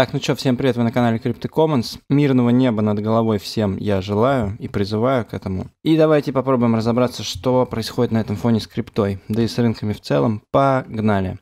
Так, ну что, всем привет, вы на канале Crypto Commons. Мирного неба над головой всем я желаю и призываю к этому. И давайте попробуем разобраться, что происходит на этом фоне с криптой, да и с рынками в целом. Погнали!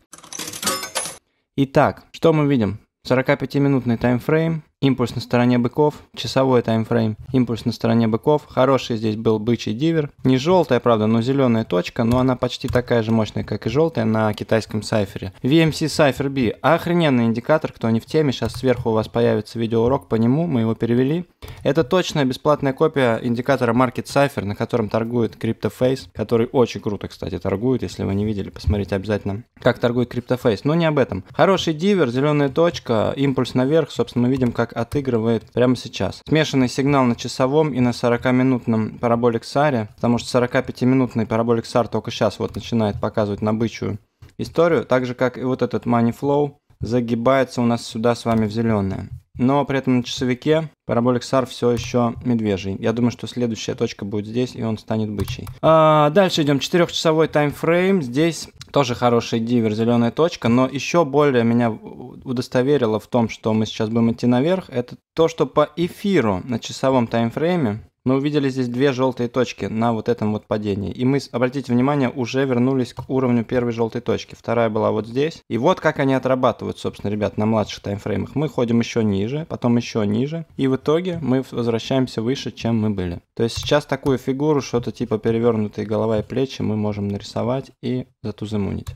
Итак, что мы видим? 45-минутный таймфрейм, Импульс на стороне быков, часовой таймфрейм. Импульс на стороне быков. Хороший здесь был бычий дивер. Не желтая, правда, но зеленая точка, но она почти такая же мощная, как и желтая на китайском сайфере. VMC Cypher B. Охрененный индикатор, кто не в теме. Сейчас сверху у вас появится видеоурок по нему, мы его перевели. Это точная бесплатная копия индикатора Market Cypher, на котором торгует CryptoFace, который очень круто, кстати, торгует. Если вы не видели, посмотрите обязательно, как торгует CryptoFace. Но не об этом. Хороший дивер, зеленая точка, импульс наверх. Собственно, мы видим, как так отыгрывает прямо сейчас. Смешанный сигнал на часовом и на 40-минутном параболик саре, потому что 45-минутный параболик сар только сейчас вот начинает показывать набычую историю, так же как и вот этот money flow загибается у нас сюда с вами в зеленое но при этом на часовике параболик SAR все еще медвежий. Я думаю, что следующая точка будет здесь, и он станет бычий. А, дальше идем, четырехчасовой часовой таймфрейм. Здесь тоже хороший дивер, зеленая точка, но еще более меня удостоверило в том, что мы сейчас будем идти наверх, это то, что по эфиру на часовом таймфрейме мы увидели здесь две желтые точки на вот этом вот падении. И мы, обратите внимание, уже вернулись к уровню первой желтой точки. Вторая была вот здесь. И вот как они отрабатывают, собственно, ребят, на младших таймфреймах. Мы ходим еще ниже, потом еще ниже. И в итоге мы возвращаемся выше, чем мы были. То есть сейчас такую фигуру, что-то типа перевернутые голова и плечи, мы можем нарисовать и затузымунить.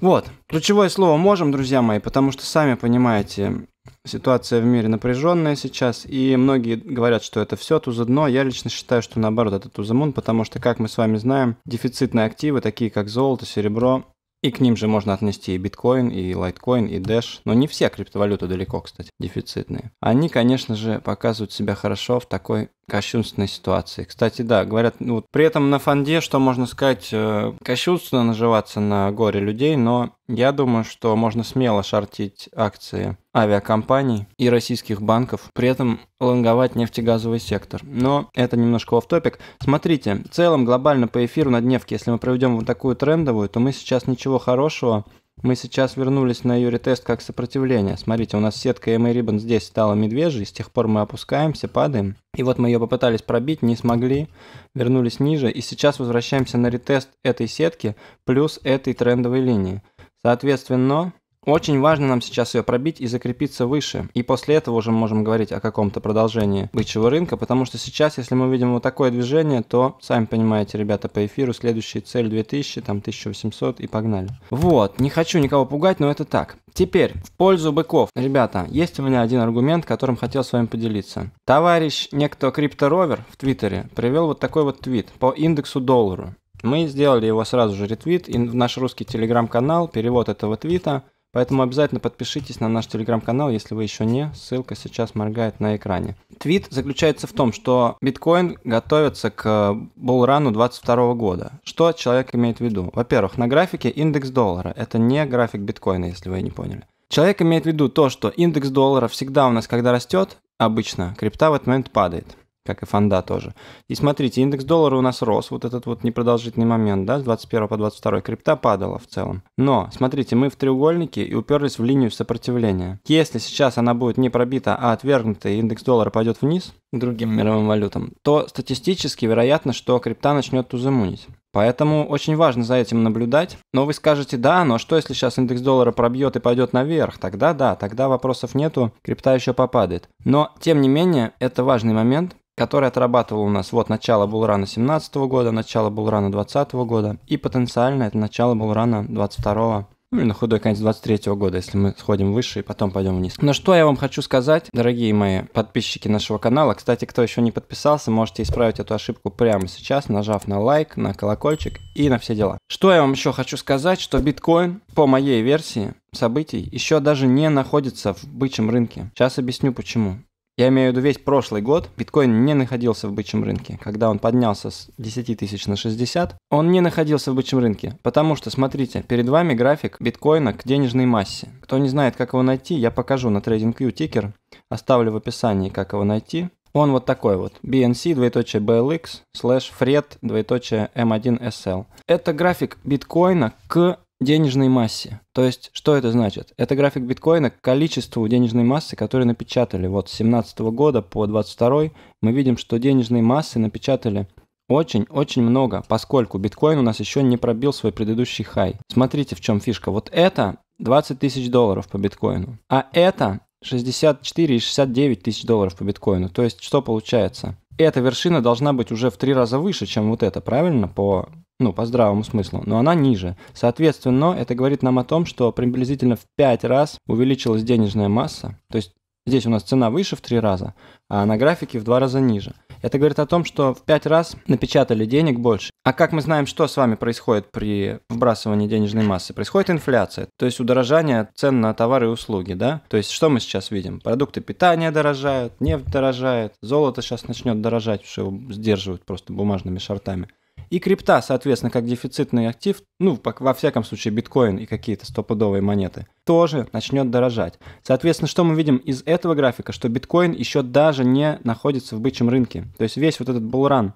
Вот, ключевое слово можем, друзья мои, потому что сами понимаете, ситуация в мире напряженная сейчас, и многие говорят, что это все туза дно. Я лично считаю, что наоборот, это тузамун, потому что, как мы с вами знаем, дефицитные активы, такие как золото, серебро, и к ним же можно отнести и биткоин, и лайткоин, и дэш. Но не все криптовалюты далеко, кстати, дефицитные. Они, конечно же, показывают себя хорошо в такой кощунственной ситуации. Кстати, да, говорят, ну, вот при этом на фонде, что можно сказать, э, кощунственно наживаться на горе людей, но я думаю, что можно смело шортить акции авиакомпаний и российских банков, при этом лонговать нефтегазовый сектор. Но это немножко оф топик Смотрите, в целом глобально по эфиру на дневке, если мы проведем вот такую трендовую, то мы сейчас ничего хорошего мы сейчас вернулись на Юри тест как сопротивление. Смотрите, у нас сетка MA Ribbon здесь стала медвежьей, с тех пор мы опускаемся, падаем. И вот мы ее попытались пробить, не смогли, вернулись ниже, и сейчас возвращаемся на ретест этой сетки плюс этой трендовой линии. Соответственно, очень важно нам сейчас ее пробить и закрепиться выше. И после этого уже мы можем говорить о каком-то продолжении бычьего рынка, потому что сейчас, если мы увидим вот такое движение, то, сами понимаете, ребята, по эфиру следующая цель 2000, там 1800 и погнали. Вот, не хочу никого пугать, но это так. Теперь, в пользу быков. Ребята, есть у меня один аргумент, которым хотел с вами поделиться. Товарищ, некто крипторовер в Твиттере привел вот такой вот твит по индексу доллару. Мы сделали его сразу же ретвит и в наш русский телеграм-канал, перевод этого твита. Поэтому обязательно подпишитесь на наш телеграм-канал, если вы еще не. Ссылка сейчас моргает на экране. Твит заключается в том, что биткоин готовится к э, булрану 2022 года. Что человек имеет в виду? Во-первых, на графике индекс доллара. Это не график биткоина, если вы не поняли. Человек имеет в виду то, что индекс доллара всегда у нас, когда растет, обычно крипта в этот момент падает как и фонда тоже. И смотрите, индекс доллара у нас рос, вот этот вот непродолжительный момент, да, с 21 по 22. Крипта падала в целом. Но, смотрите, мы в треугольнике и уперлись в линию сопротивления. Если сейчас она будет не пробита, а отвергнута, и индекс доллара пойдет вниз другим мировым валютам, то статистически вероятно, что крипта начнет тузымунить. Поэтому очень важно за этим наблюдать. Но вы скажете, да, но что если сейчас индекс доллара пробьет и пойдет наверх? Тогда да, тогда вопросов нету, крипта еще попадает. Но, тем не менее, это важный момент, который отрабатывал у нас вот начало булрана 17 года, начало булрана 20 года и потенциально это начало булрана 22 ну, или на худой конец 23 -го года, если мы сходим выше и потом пойдем вниз. Но что я вам хочу сказать, дорогие мои подписчики нашего канала. Кстати, кто еще не подписался, можете исправить эту ошибку прямо сейчас, нажав на лайк, на колокольчик и на все дела. Что я вам еще хочу сказать, что биткоин, по моей версии событий, еще даже не находится в бычьем рынке. Сейчас объясню почему. Я имею в виду весь прошлый год биткоин не находился в бычьем рынке. Когда он поднялся с 10 тысяч на 60, он не находился в бычьем рынке. Потому что, смотрите, перед вами график биткоина к денежной массе. Кто не знает, как его найти, я покажу на TradingView тикер. Оставлю в описании, как его найти. Он вот такой вот. BNC, двоеточие BLX, слэш FRED, двоеточие M1SL. Эм Это график биткоина к денежной массе. То есть, что это значит? Это график биткоина к количеству денежной массы, которую напечатали. Вот с 17 года по 22 мы видим, что денежной массы напечатали очень-очень много, поскольку биткоин у нас еще не пробил свой предыдущий хай. Смотрите, в чем фишка. Вот это 20 тысяч долларов по биткоину, а это 64 и 69 тысяч долларов по биткоину. То есть, что получается? Эта вершина должна быть уже в три раза выше, чем вот это, правильно? По ну, по здравому смыслу, но она ниже. Соответственно, это говорит нам о том, что приблизительно в 5 раз увеличилась денежная масса, то есть здесь у нас цена выше в 3 раза, а на графике в 2 раза ниже. Это говорит о том, что в 5 раз напечатали денег больше. А как мы знаем, что с вами происходит при вбрасывании денежной массы? Происходит инфляция, то есть удорожание цен на товары и услуги, да? То есть что мы сейчас видим? Продукты питания дорожают, нефть дорожает, золото сейчас начнет дорожать, потому что его сдерживают просто бумажными шартами. И крипта, соответственно, как дефицитный актив, ну, во всяком случае, биткоин и какие-то стопудовые монеты, тоже начнет дорожать. Соответственно, что мы видим из этого графика, что биткоин еще даже не находится в бычьем рынке. То есть весь вот этот булран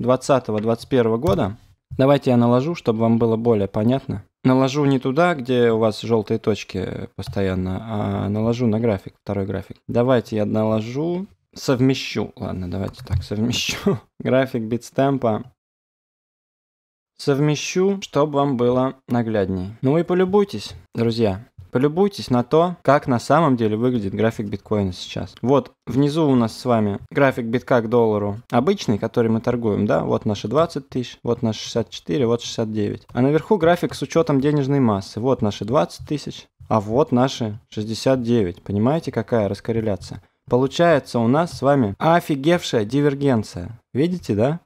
2020-2021 года, давайте я наложу, чтобы вам было более понятно. Наложу не туда, где у вас желтые точки постоянно, а наложу на график, второй график. Давайте я наложу совмещу, ладно, давайте так, совмещу график битстемпа совмещу, чтобы вам было наглядней. Ну и полюбуйтесь, друзья. Полюбуйтесь на то, как на самом деле выглядит график биткоина сейчас. Вот внизу у нас с вами график битка к доллару обычный, который мы торгуем, да, вот наши 20 тысяч, вот наши 64, вот 69. А наверху график с учетом денежной массы, вот наши 20 тысяч, а вот наши 69. Понимаете, какая раскорреляция? Получается у нас с вами офигевшая дивергенция. Видите, да?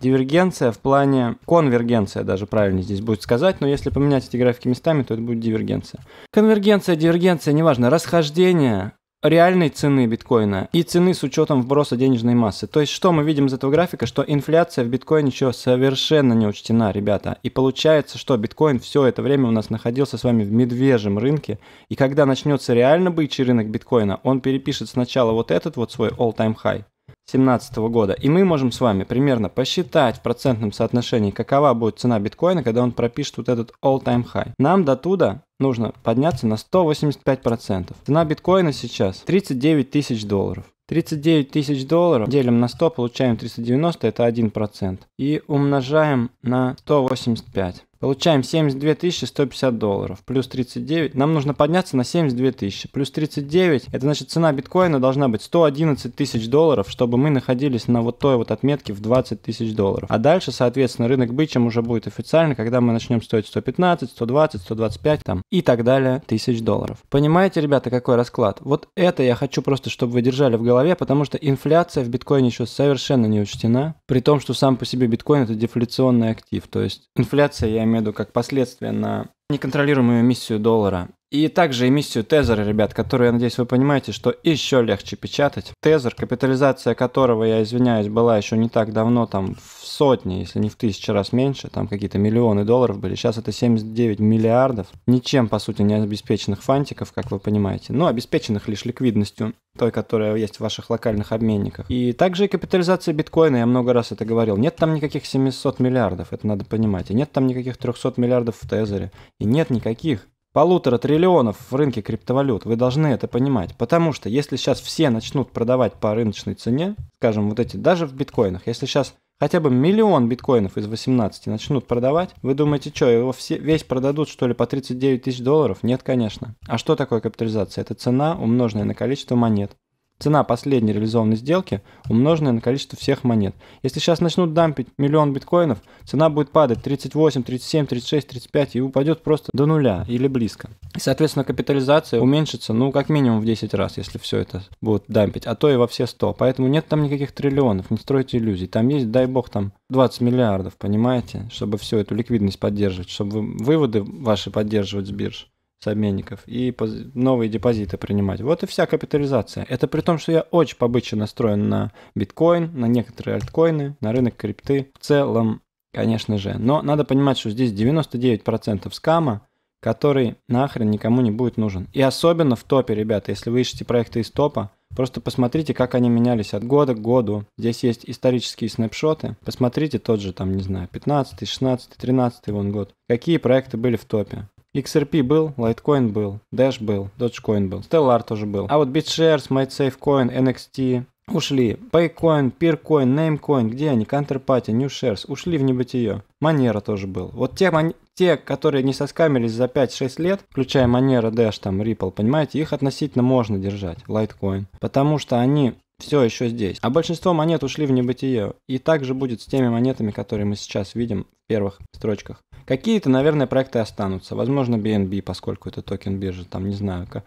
дивергенция в плане конвергенция даже правильно здесь будет сказать, но если поменять эти графики местами, то это будет дивергенция. Конвергенция, дивергенция, неважно, расхождение реальной цены биткоина и цены с учетом вброса денежной массы. То есть что мы видим из этого графика, что инфляция в биткоине еще совершенно не учтена, ребята. И получается, что биткоин все это время у нас находился с вами в медвежьем рынке. И когда начнется реально бычий рынок биткоина, он перепишет сначала вот этот вот свой all-time high, 2017 года. И мы можем с вами примерно посчитать в процентном соотношении, какова будет цена биткоина, когда он пропишет вот этот all-time high. Нам до туда нужно подняться на 185%. Цена биткоина сейчас 39 тысяч долларов. 39 тысяч долларов делим на 100, получаем 390, это 1%. И умножаем на 185. Получаем 72 150 долларов, плюс 39. Нам нужно подняться на 72 тысячи, плюс 39. Это значит цена биткоина должна быть 111 тысяч долларов, чтобы мы находились на вот той вот отметке в 20 тысяч долларов. А дальше, соответственно, рынок бычем уже будет официально, когда мы начнем стоить 115, 120, 125 там и так далее тысяч долларов. Понимаете, ребята, какой расклад? Вот это я хочу просто, чтобы вы держали в голове, потому что инфляция в биткоине еще совершенно не учтена, при том, что сам по себе биткоин это дефляционный актив, то есть инфляция, я имею в виду как последствия на неконтролируемую эмиссию доллара и также эмиссию тезера, ребят, которую, я надеюсь, вы понимаете, что еще легче печатать. Тезер, капитализация которого, я извиняюсь, была еще не так давно, там в сотни, если не в тысячу раз меньше, там какие-то миллионы долларов были. Сейчас это 79 миллиардов, ничем, по сути, не обеспеченных фантиков, как вы понимаете, но обеспеченных лишь ликвидностью, той, которая есть в ваших локальных обменниках. И также и капитализация биткоина, я много раз это говорил, нет там никаких 700 миллиардов, это надо понимать, и нет там никаких 300 миллиардов в тезере, и нет никаких полутора триллионов в рынке криптовалют. Вы должны это понимать. Потому что если сейчас все начнут продавать по рыночной цене, скажем, вот эти, даже в биткоинах, если сейчас хотя бы миллион биткоинов из 18 начнут продавать, вы думаете, что, его все, весь продадут, что ли, по 39 тысяч долларов? Нет, конечно. А что такое капитализация? Это цена, умноженная на количество монет. Цена последней реализованной сделки, умноженная на количество всех монет. Если сейчас начнут дампить миллион биткоинов, цена будет падать 38, 37, 36, 35 и упадет просто до нуля или близко. И, соответственно, капитализация уменьшится, ну, как минимум в 10 раз, если все это будут дампить, а то и во все 100. Поэтому нет там никаких триллионов, не стройте иллюзий. Там есть, дай бог, там 20 миллиардов, понимаете, чтобы всю эту ликвидность поддерживать, чтобы выводы ваши поддерживать с бирж с обменников и новые депозиты принимать. Вот и вся капитализация. Это при том, что я очень побыче настроен на биткоин, на некоторые альткоины, на рынок крипты в целом, конечно же. Но надо понимать, что здесь 99% скама, который нахрен никому не будет нужен. И особенно в топе, ребята, если вы ищете проекты из топа, Просто посмотрите, как они менялись от года к году. Здесь есть исторические снапшоты. Посмотрите тот же, там, не знаю, 15, 16, 13 вон год. Какие проекты были в топе? XRP был, Litecoin был, Dash был, Dogecoin был, Stellar тоже был. А вот BitShares, MateSafeCoin, NXT, Ушли. Paycoin, Peercoin, Namecoin, где они? Counterparty, New Shares. Ушли в небытие. Манера тоже был. Вот те, мон... те, которые не соскамились за 5-6 лет, включая Манера, Dash, там, Ripple, понимаете, их относительно можно держать. Litecoin. Потому что они все еще здесь. А большинство монет ушли в небытие. И так же будет с теми монетами, которые мы сейчас видим в первых строчках. Какие-то, наверное, проекты останутся. Возможно, BNB, поскольку это токен биржи, там, не знаю. Но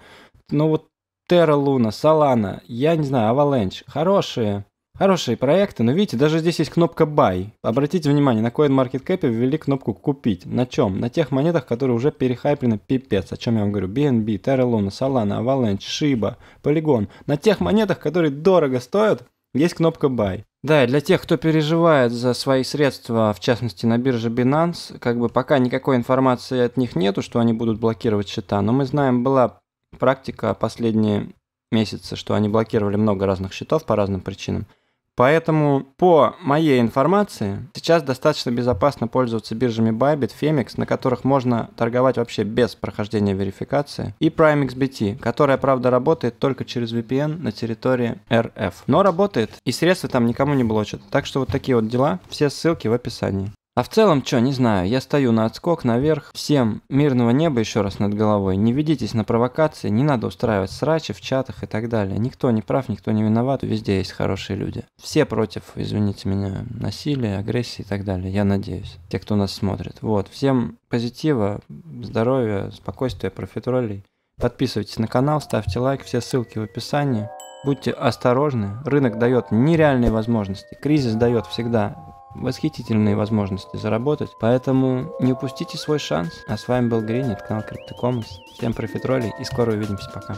ну вот Terra Luna, Solana, я не знаю, Avalanche, хорошие Хорошие проекты, но видите, даже здесь есть кнопка Buy. Обратите внимание, на CoinMarketCap ввели кнопку Купить. На чем? На тех монетах, которые уже перехайплены пипец. О чем я вам говорю? BNB, Terra Luna, Solana, Avalanche, Shiba, Polygon. На тех монетах, которые дорого стоят, есть кнопка Buy. Да, и для тех, кто переживает за свои средства, в частности на бирже Binance, как бы пока никакой информации от них нету, что они будут блокировать счета, но мы знаем, была практика последние месяцы, что они блокировали много разных счетов по разным причинам. Поэтому, по моей информации, сейчас достаточно безопасно пользоваться биржами Bybit, Femex, на которых можно торговать вообще без прохождения верификации, и PrimeXBT, которая, правда, работает только через VPN на территории РФ. Но работает, и средства там никому не блочат. Так что вот такие вот дела, все ссылки в описании. А в целом, что? не знаю, я стою на отскок наверх, всем мирного неба еще раз над головой, не ведитесь на провокации, не надо устраивать срачи в чатах и так далее. Никто не прав, никто не виноват, везде есть хорошие люди. Все против, извините меня, насилия, агрессии и так далее, я надеюсь, те, кто нас смотрит. Вот, всем позитива, здоровья, спокойствия, профитролей. Подписывайтесь на канал, ставьте лайк, все ссылки в описании. Будьте осторожны, рынок дает нереальные возможности, кризис дает всегда восхитительные возможности заработать, поэтому не упустите свой шанс. А с вами был Гринит, канал CryptoCommons. Всем профитролей и скоро увидимся. Пока.